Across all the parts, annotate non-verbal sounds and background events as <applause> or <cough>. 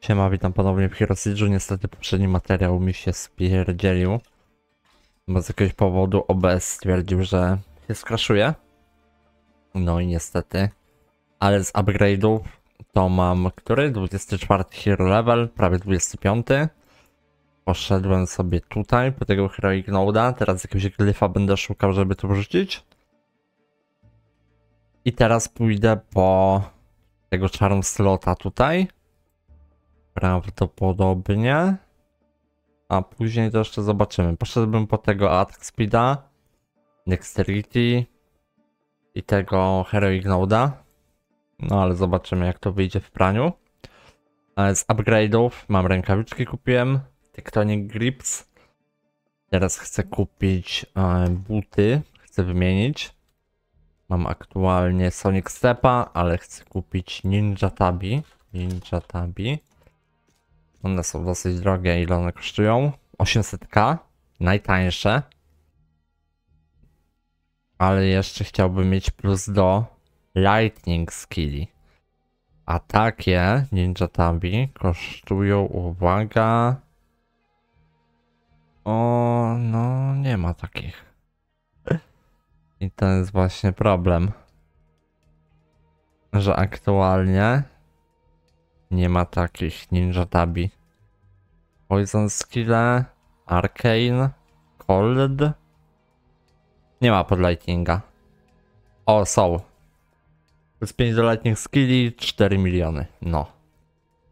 Siema, witam ponownie w Hirosidżu. Niestety poprzedni materiał mi się spierdzielił. Bo z jakiegoś powodu OBS stwierdził, że się skraszuje. No i niestety. Ale z upgrade'ów to mam który? 24 hero level, prawie 25. Poszedłem sobie tutaj po tego Heroic Node'a. Teraz jakiegoś glyfa będę szukał, żeby to wrzucić. I teraz pójdę po tego czarną slota tutaj prawdopodobnie. A później to jeszcze zobaczymy. Poszedłbym po tego Attack Speeda, Dexterity i tego Heroic Node'a. No ale zobaczymy jak to wyjdzie w praniu. Z upgrade'ów mam rękawiczki kupiłem, Tectonic Grips. Teraz chcę kupić e, buty, chcę wymienić. Mam aktualnie Sonic Stepa, ale chcę kupić Ninja Tabi. Ninja Tabi. One są dosyć drogie. Ile one kosztują? 800k. Najtańsze. Ale jeszcze chciałbym mieć plus do Lightning Skilli. A takie Ninja Tabi kosztują, uwaga... O, no nie ma takich. I to jest właśnie problem. Że aktualnie nie ma takich ninja tabi. Poison skill, arcane, cold. Nie ma pod lightninga. O, są. Plus 5 do lightning skilli, 4 miliony. No.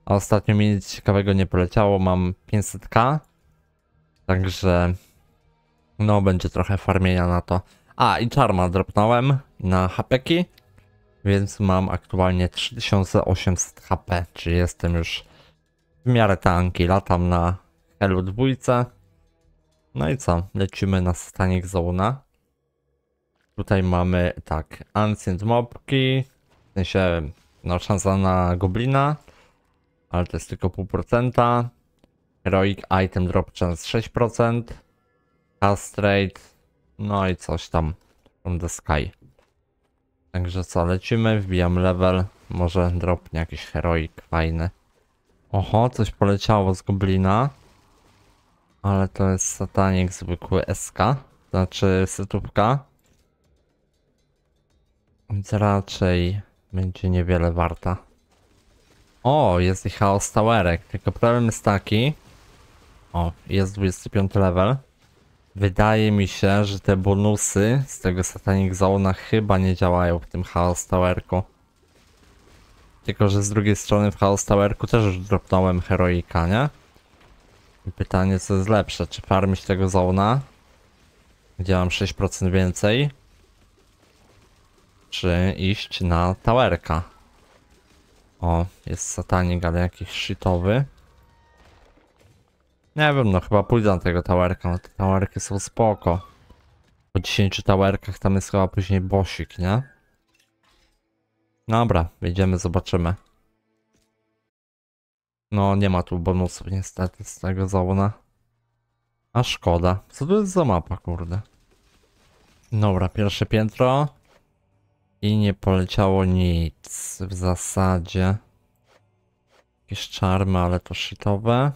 A ostatnio mi nic ciekawego nie poleciało, mam 500k. Także... No, będzie trochę farmienia na to. A, i Charma dropnąłem na hapeki więc mam aktualnie 3800 HP, czyli jestem już w miarę tanki. Latam na Helu dwójce. No i co? Lecimy na stanik zona. Tutaj mamy tak, Ancient Mobki, w sensie no, szansa na Goblina, ale to jest tylko pół procenta. Heroic Item Drop Chance 6%, Astraight. no i coś tam from the sky. Także co, lecimy, wbijam level. Może dropnie jakiś heroik fajny. Oho, coś poleciało z goblina. Ale to jest satanik zwykły SK. Znaczy setupka. Więc raczej będzie niewiele warta. O, jest i chaos towerek. Tylko problem jest taki. O, jest 25 level. Wydaje mi się, że te bonusy z tego Satanic Zone chyba nie działają w tym Chaos Towerku. Tylko, że z drugiej strony w Chaos Towerku też już dropnąłem heroika, nie? I pytanie, co jest lepsze, czy farmić tego Zona, gdzie mam 6% więcej, czy iść na Towerka. O, jest Satanic, ale jakiś shitowy. Nie wiem, no chyba pójdę na tego towerka, no te towerki są spoko. Po 10 towerkach tam jest chyba później bosik, nie? Dobra, wejdziemy, zobaczymy. No, nie ma tu bonusów niestety z tego zona. A szkoda. Co to jest za mapa, kurde? Dobra, pierwsze piętro. I nie poleciało nic w zasadzie. Jakieś czarmy, ale to shitowe.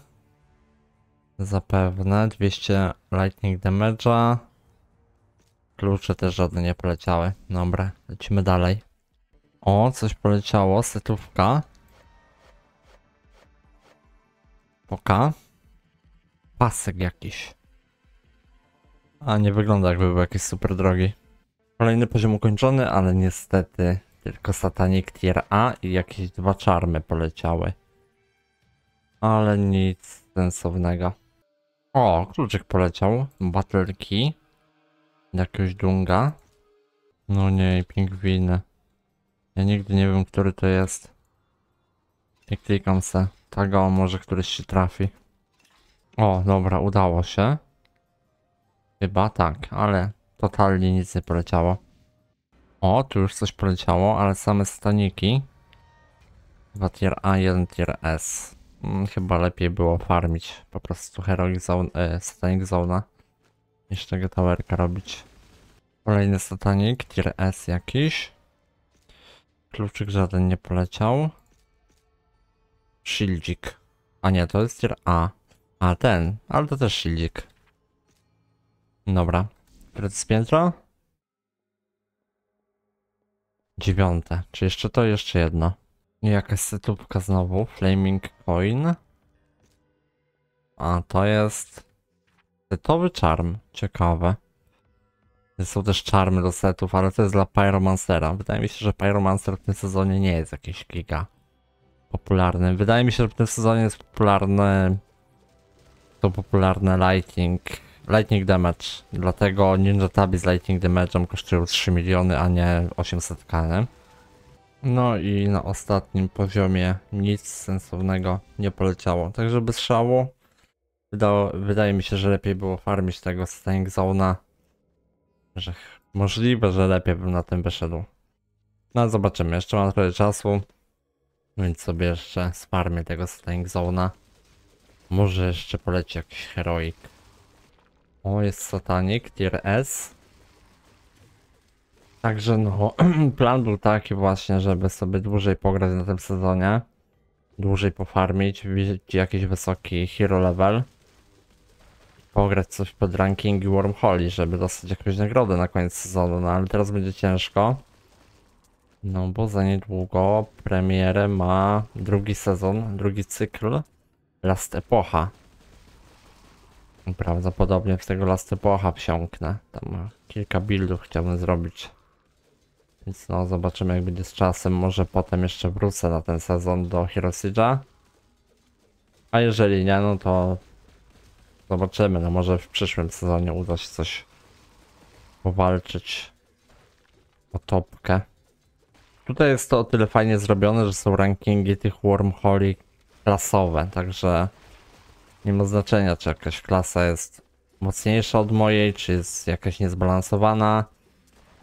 Zapewne 200 lightning damage'a. Klucze też żadne nie poleciały. Dobra, lecimy dalej. O, coś poleciało, setówka. Poka. Pasek jakiś. A nie wygląda jakby był jakiś super drogi. Kolejny poziom ukończony, ale niestety tylko Satanic Tier A i jakieś dwa czarmy poleciały. Ale nic sensownego. O, kluczyk poleciał. Battlerki. Jakiegoś dunga. No nie, pingwiny. Ja nigdy nie wiem, który to jest. Nie klikam se. Tego może któryś się trafi. O, dobra, udało się. Chyba tak, ale totalnie nic nie poleciało. O, tu już coś poleciało, ale same staniki. Chyba tier A, 1 tier S. Mm, chyba lepiej było farmić po prostu Heroic Zone, e, Satanic Zona niż tego towerka robić. Kolejny Satanic, tier S jakiś. Kluczyk żaden nie poleciał. Shieldzik. A nie, to jest tier A. A ten, ale to też shieldzik. Dobra. Które to jest piętro? Dziewiąte. Czy jeszcze to? Jeszcze jedno. Jakaś setupka znowu, Flaming Coin. A to jest setowy charm. ciekawe. Są też charmy do setów, ale to jest dla Pyromancera. Wydaje mi się, że Pyromancer w tym sezonie nie jest jakiś giga popularny. Wydaje mi się, że w tym sezonie jest popularny... To popularne Lightning, Lightning Damage. Dlatego Ninja Tabi z Lightning Damage'em kosztują 3 miliony, a nie 800 k, no i na ostatnim poziomie nic sensownego nie poleciało. Także bez szału. Wydało, wydaje mi się, że lepiej było farmić tego Stank Zona. Że możliwe, że lepiej bym na tym wyszedł. No zobaczymy, jeszcze mam trochę czasu. Więc no sobie jeszcze sparmię tego Stank Zona. Może jeszcze poleci jakiś heroik. O, jest satanik, tier S. Także no, <clears throat> plan był taki właśnie, żeby sobie dłużej pograć na tym sezonie. Dłużej pofarmić, widzieć jakiś wysoki hero level. Pograć coś pod rankingi Wormholi, żeby dostać jakąś nagrodę na koniec sezonu, no ale teraz będzie ciężko. No bo za niedługo premierę ma drugi sezon, drugi cykl Last Epocha. Prawdopodobnie w tego Last Epocha wsiąknę. Tam kilka buildów chciałbym zrobić. Więc no, zobaczymy jak będzie z czasem. Może potem jeszcze wrócę na ten sezon do Hirosidza. A jeżeli nie, no to zobaczymy. No może w przyszłym sezonie uda się coś powalczyć o topkę. Tutaj jest to o tyle fajnie zrobione, że są rankingi tych wormholi klasowe, także nie ma znaczenia, czy jakaś klasa jest mocniejsza od mojej, czy jest jakaś niezbalansowana.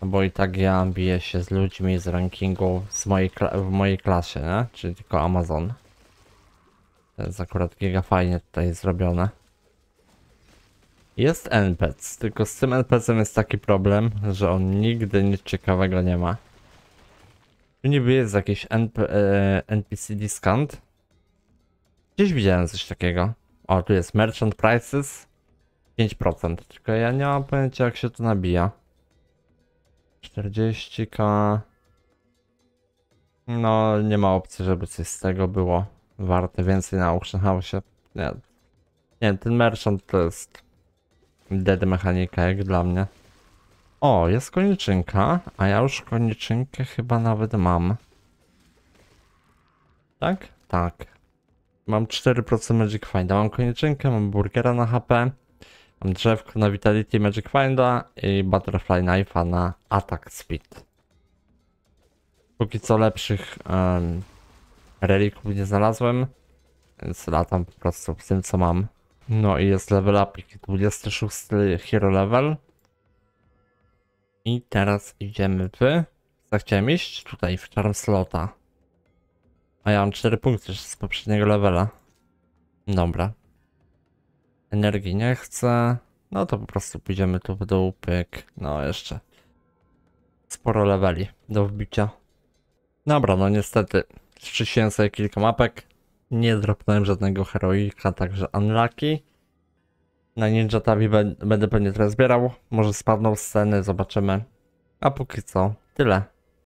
No bo i tak ja biję się z ludźmi z rankingu z mojej w mojej klasie, nie? Czyli tylko Amazon. To jest akurat giga fajnie tutaj zrobione. Jest NPC, tylko z tym NPC jest taki problem, że on nigdy nic ciekawego nie ma. Tu niby jest jakiś NP e, NPC discount. Gdzieś widziałem coś takiego. O, tu jest merchant prices 5%, tylko ja nie mam pojęcia jak się to nabija. 40k. No, nie ma opcji, żeby coś z tego było warte więcej na Auction House. Nie. nie, ten merchant to jest dead mechanika jak dla mnie. O, jest koniczynka, a ja już koniczynkę chyba nawet mam. Tak? Tak. Mam 4% Magic Find, mam koniczynkę, mam burgera na HP. Mam drzewko na Vitality Magic Finda i Butterfly Knife na Attack Speed. Póki co lepszych um, relików nie znalazłem, więc latam po prostu z tym co mam. No i jest level up 26 hero level. I teraz idziemy w... chciałem iść tutaj w Charm slota. A ja mam 4 punkty z poprzedniego levela. Dobra, Energii nie chcę. No to po prostu pójdziemy tu w dół, pyk. No jeszcze. Sporo leveli do wbicia. Dobra, no niestety. Strzyciłem sobie kilka mapek. Nie dropnąłem żadnego heroika, także unlucky. Na Ninja Tabi będę pewnie teraz zbierał. Może spadną sceny, zobaczymy. A póki co, tyle.